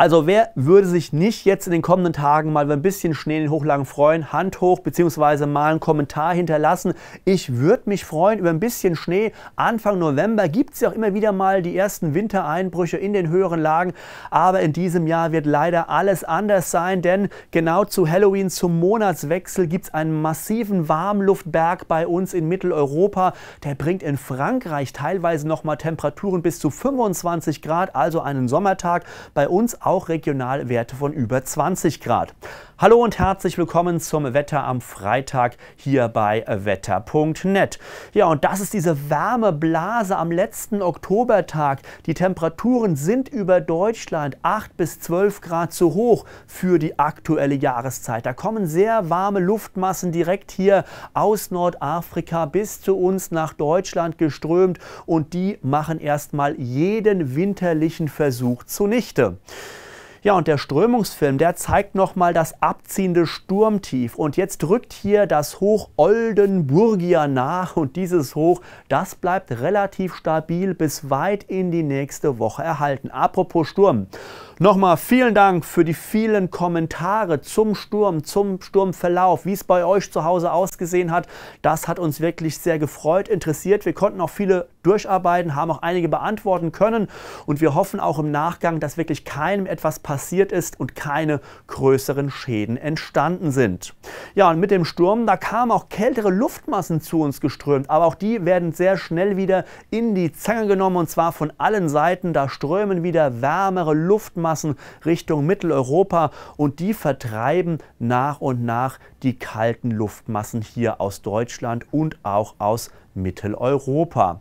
Also wer würde sich nicht jetzt in den kommenden Tagen mal ein bisschen Schnee in den Hochlagen freuen? Hand hoch bzw. mal einen Kommentar hinterlassen. Ich würde mich freuen über ein bisschen Schnee. Anfang November gibt es ja auch immer wieder mal die ersten Wintereinbrüche in den höheren Lagen. Aber in diesem Jahr wird leider alles anders sein, denn genau zu Halloween, zum Monatswechsel, gibt es einen massiven Warmluftberg bei uns in Mitteleuropa. Der bringt in Frankreich teilweise nochmal Temperaturen bis zu 25 Grad, also einen Sommertag. Bei uns auch auch regional Werte von über 20 Grad. Hallo und herzlich willkommen zum Wetter am Freitag hier bei wetter.net. Ja, und das ist diese Wärmeblase am letzten Oktobertag. Die Temperaturen sind über Deutschland 8 bis 12 Grad zu hoch für die aktuelle Jahreszeit. Da kommen sehr warme Luftmassen direkt hier aus Nordafrika bis zu uns nach Deutschland geströmt und die machen erstmal jeden winterlichen Versuch zunichte. Ja, und der Strömungsfilm, der zeigt nochmal das abziehende Sturmtief. Und jetzt drückt hier das Hoch Oldenburgia nach. Und dieses Hoch, das bleibt relativ stabil bis weit in die nächste Woche erhalten. Apropos Sturm. Nochmal vielen Dank für die vielen Kommentare zum Sturm, zum Sturmverlauf, wie es bei euch zu Hause ausgesehen hat. Das hat uns wirklich sehr gefreut, interessiert. Wir konnten auch viele durcharbeiten, haben auch einige beantworten können und wir hoffen auch im Nachgang, dass wirklich keinem etwas passiert ist und keine größeren Schäden entstanden sind. Ja, und mit dem Sturm, da kamen auch kältere Luftmassen zu uns geströmt, aber auch die werden sehr schnell wieder in die Zange genommen und zwar von allen Seiten. Da strömen wieder wärmere Luftmassen Landmassen Richtung Mitteleuropa und die vertreiben nach und nach die kalten Luftmassen hier aus Deutschland und auch aus Mitteleuropa.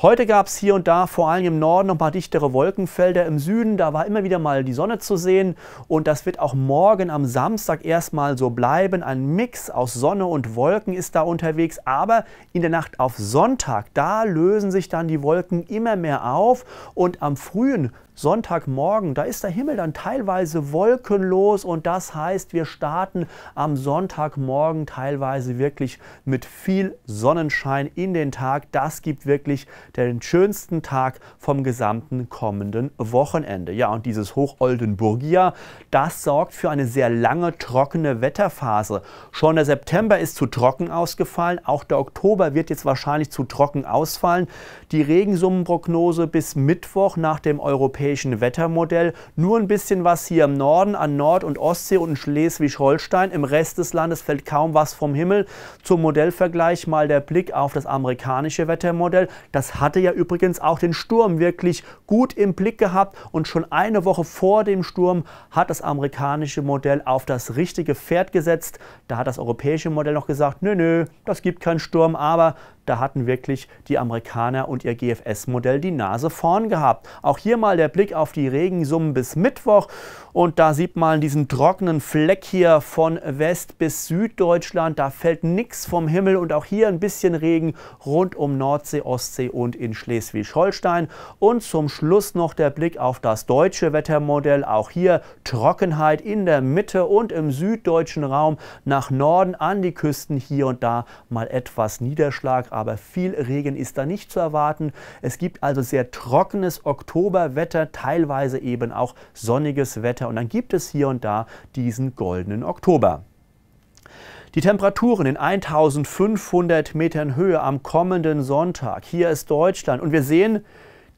Heute gab es hier und da vor allem im Norden noch ein paar dichtere Wolkenfelder. Im Süden, da war immer wieder mal die Sonne zu sehen. Und das wird auch morgen am Samstag erstmal so bleiben. Ein Mix aus Sonne und Wolken ist da unterwegs. Aber in der Nacht auf Sonntag, da lösen sich dann die Wolken immer mehr auf. Und am frühen Sonntagmorgen, da ist der Himmel dann teilweise wolkenlos und das heißt, wir starten am Sonntagmorgen teilweise wirklich mit viel Sonnenschein in den Tag. Das gibt wirklich den schönsten Tag vom gesamten kommenden Wochenende. Ja, und dieses Hocholdenburgia, das sorgt für eine sehr lange trockene Wetterphase. Schon der September ist zu trocken ausgefallen, auch der Oktober wird jetzt wahrscheinlich zu trocken ausfallen. Die Regensummenprognose bis Mittwoch nach dem europäischen europäischen Wettermodell. Nur ein bisschen was hier im Norden an Nord- und Ostsee und in Schleswig-Holstein. Im Rest des Landes fällt kaum was vom Himmel. Zum Modellvergleich mal der Blick auf das amerikanische Wettermodell. Das hatte ja übrigens auch den Sturm wirklich gut im Blick gehabt und schon eine Woche vor dem Sturm hat das amerikanische Modell auf das richtige Pferd gesetzt. Da hat das europäische Modell noch gesagt, nö, nö, das gibt keinen Sturm, aber da hatten wirklich die Amerikaner und ihr GFS-Modell die Nase vorn gehabt. Auch hier mal der Blick auf die Regensummen bis Mittwoch. Und da sieht man diesen trockenen Fleck hier von West bis Süddeutschland. Da fällt nichts vom Himmel und auch hier ein bisschen Regen rund um Nordsee, Ostsee und in Schleswig-Holstein. Und zum Schluss noch der Blick auf das deutsche Wettermodell. Auch hier Trockenheit in der Mitte und im süddeutschen Raum nach Norden an die Küsten hier und da mal etwas Niederschlag, aber viel Regen ist da nicht zu erwarten. Es gibt also sehr trockenes Oktoberwetter, teilweise eben auch sonniges Wetter weiter. Und dann gibt es hier und da diesen goldenen Oktober. Die Temperaturen in 1500 Metern Höhe am kommenden Sonntag. Hier ist Deutschland. Und wir sehen,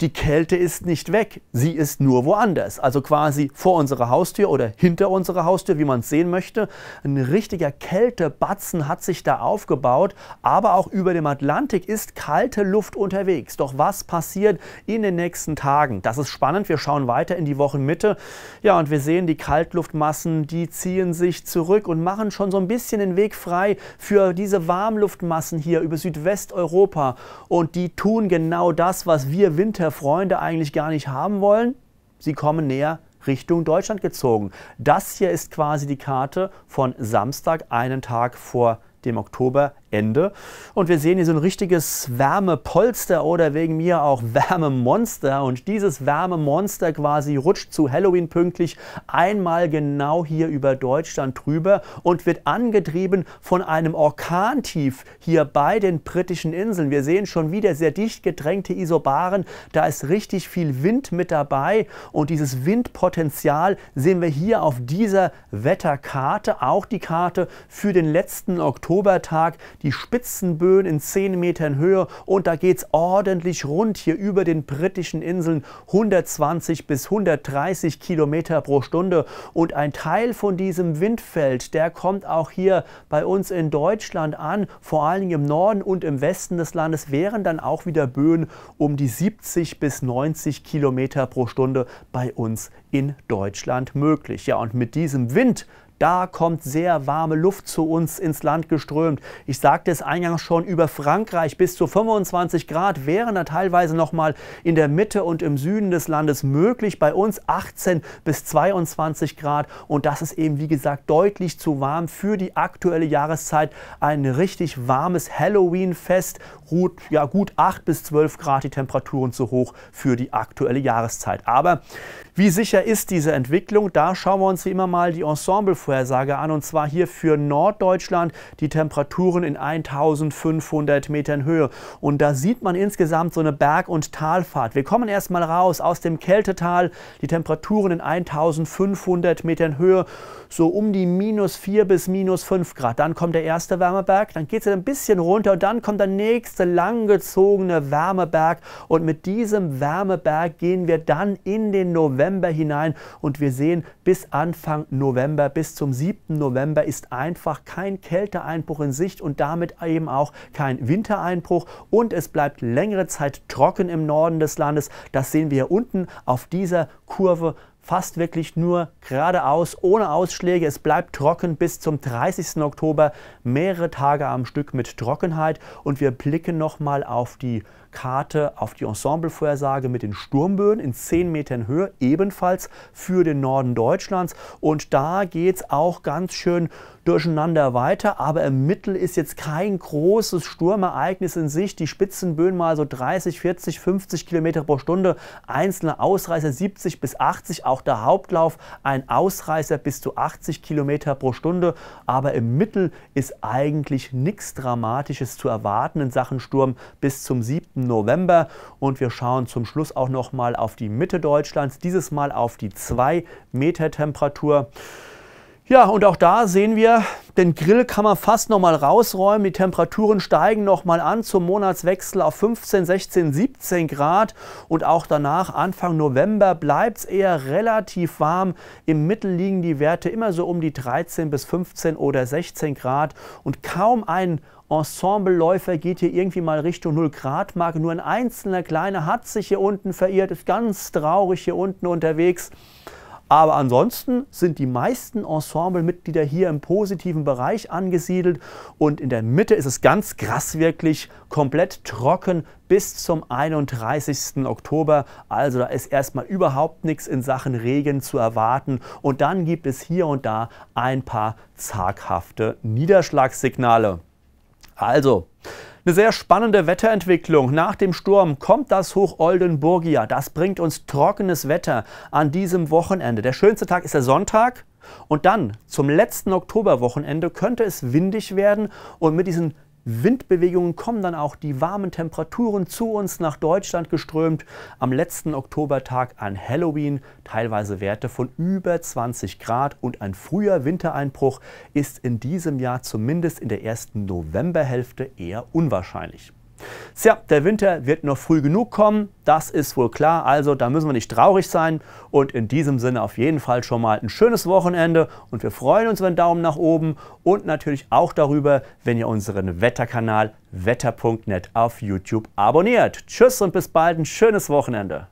die Kälte ist nicht weg, sie ist nur woanders. Also quasi vor unserer Haustür oder hinter unserer Haustür, wie man es sehen möchte. Ein richtiger Kältebatzen hat sich da aufgebaut, aber auch über dem Atlantik ist kalte Luft unterwegs. Doch was passiert in den nächsten Tagen? Das ist spannend, wir schauen weiter in die Wochenmitte. Ja, und wir sehen, die Kaltluftmassen, die ziehen sich zurück und machen schon so ein bisschen den Weg frei für diese Warmluftmassen hier über Südwesteuropa. Und die tun genau das, was wir Winter ihre Freunde eigentlich gar nicht haben wollen. Sie kommen näher Richtung Deutschland gezogen. Das hier ist quasi die Karte von Samstag, einen Tag vor dem Oktober Ende. Und wir sehen hier so ein richtiges Wärmepolster oder wegen mir auch Wärmemonster. Und dieses Wärmemonster quasi rutscht zu Halloween pünktlich einmal genau hier über Deutschland drüber und wird angetrieben von einem Orkantief hier bei den britischen Inseln. Wir sehen schon wieder sehr dicht gedrängte Isobaren. Da ist richtig viel Wind mit dabei und dieses Windpotenzial sehen wir hier auf dieser Wetterkarte. Auch die Karte für den letzten Oktobertag die Spitzenböen in 10 Metern Höhe und da geht's ordentlich rund hier über den britischen Inseln 120 bis 130 Kilometer pro Stunde und ein Teil von diesem Windfeld, der kommt auch hier bei uns in Deutschland an, vor allem im Norden und im Westen des Landes wären dann auch wieder Böen um die 70 bis 90 Kilometer pro Stunde bei uns in Deutschland möglich. Ja, und mit diesem Wind, da kommt sehr warme Luft zu uns ins Land geströmt. Ich sagte es eingangs schon, über Frankreich bis zu 25 Grad wären da teilweise nochmal in der Mitte und im Süden des Landes möglich. Bei uns 18 bis 22 Grad. Und das ist eben, wie gesagt, deutlich zu warm für die aktuelle Jahreszeit. Ein richtig warmes Halloween-Fest. Ruht ja gut 8 bis 12 Grad die Temperaturen zu hoch für die aktuelle Jahreszeit. Aber wie sicher ist diese Entwicklung? Da schauen wir uns wie immer mal die Ensemble vor. Wettervorhersage an und zwar hier für Norddeutschland die Temperaturen in 1500 Metern Höhe. Und da sieht man insgesamt so eine Berg- und Talfahrt. Wir kommen erstmal raus aus dem Kältetal, die Temperaturen in 1500 Metern Höhe, so um die minus 4 bis minus 5 Grad. Dann kommt der erste Wärmeberg, dann geht es ein bisschen runter und dann kommt der nächste langgezogene Wärmeberg. Und mit diesem Wärmeberg gehen wir dann in den November hinein und wir sehen bis Anfang November, bis zum 7. November ist einfach kein Kälteeinbruch in Sicht und damit eben auch kein Wintereinbruch. Und es bleibt längere Zeit trocken im Norden des Landes. Das sehen wir hier unten auf dieser Kurve fast wirklich nur geradeaus, ohne Ausschläge. Es bleibt trocken bis zum 30. Oktober, mehrere Tage am Stück mit Trockenheit. Und wir blicken nochmal auf die Karte, auf die Ensemblevorhersage mit den Sturmböen in 10 Metern Höhe, ebenfalls für den Norden Deutschlands. Und da geht es auch ganz schön durcheinander weiter. Aber im Mittel ist jetzt kein großes Sturmereignis in sich. Die Spitzenböen mal so 30, 40, 50 Kilometer pro Stunde, einzelne Ausreißer 70 bis 80 auch der Hauptlauf ein Ausreißer bis zu 80 Kilometer pro Stunde. Aber im Mittel ist eigentlich nichts Dramatisches zu erwarten in Sachen Sturm bis zum 7. November. Und wir schauen zum Schluss auch nochmal auf die Mitte Deutschlands, dieses Mal auf die 2 Meter Temperatur. Ja, und auch da sehen wir, den Grill kann man fast nochmal rausräumen. Die Temperaturen steigen nochmal an zum Monatswechsel auf 15, 16, 17 Grad. Und auch danach, Anfang November, bleibt es eher relativ warm. Im Mittel liegen die Werte immer so um die 13 bis 15 oder 16 Grad. Und kaum ein Ensembleläufer geht hier irgendwie mal Richtung 0 Grad Marke. Nur ein einzelner Kleiner hat sich hier unten verirrt, ist ganz traurig hier unten unterwegs. Aber ansonsten sind die meisten Ensemblemitglieder hier im positiven Bereich angesiedelt und in der Mitte ist es ganz krass wirklich komplett trocken bis zum 31. Oktober. Also da ist erstmal überhaupt nichts in Sachen Regen zu erwarten und dann gibt es hier und da ein paar zaghafte Niederschlagssignale. Also, eine sehr spannende Wetterentwicklung. Nach dem Sturm kommt das Hoch Oldenburgia. Das bringt uns trockenes Wetter an diesem Wochenende. Der schönste Tag ist der Sonntag. Und dann zum letzten Oktoberwochenende könnte es windig werden und mit diesen Windbewegungen kommen dann auch die warmen Temperaturen zu uns nach Deutschland geströmt. Am letzten Oktobertag an Halloween teilweise Werte von über 20 Grad und ein früher Wintereinbruch ist in diesem Jahr zumindest in der ersten Novemberhälfte eher unwahrscheinlich. Tja, der Winter wird noch früh genug kommen, das ist wohl klar, also da müssen wir nicht traurig sein. Und in diesem Sinne auf jeden Fall schon mal ein schönes Wochenende und wir freuen uns über einen Daumen nach oben und natürlich auch darüber, wenn ihr unseren Wetterkanal wetter.net auf YouTube abonniert. Tschüss und bis bald, ein schönes Wochenende.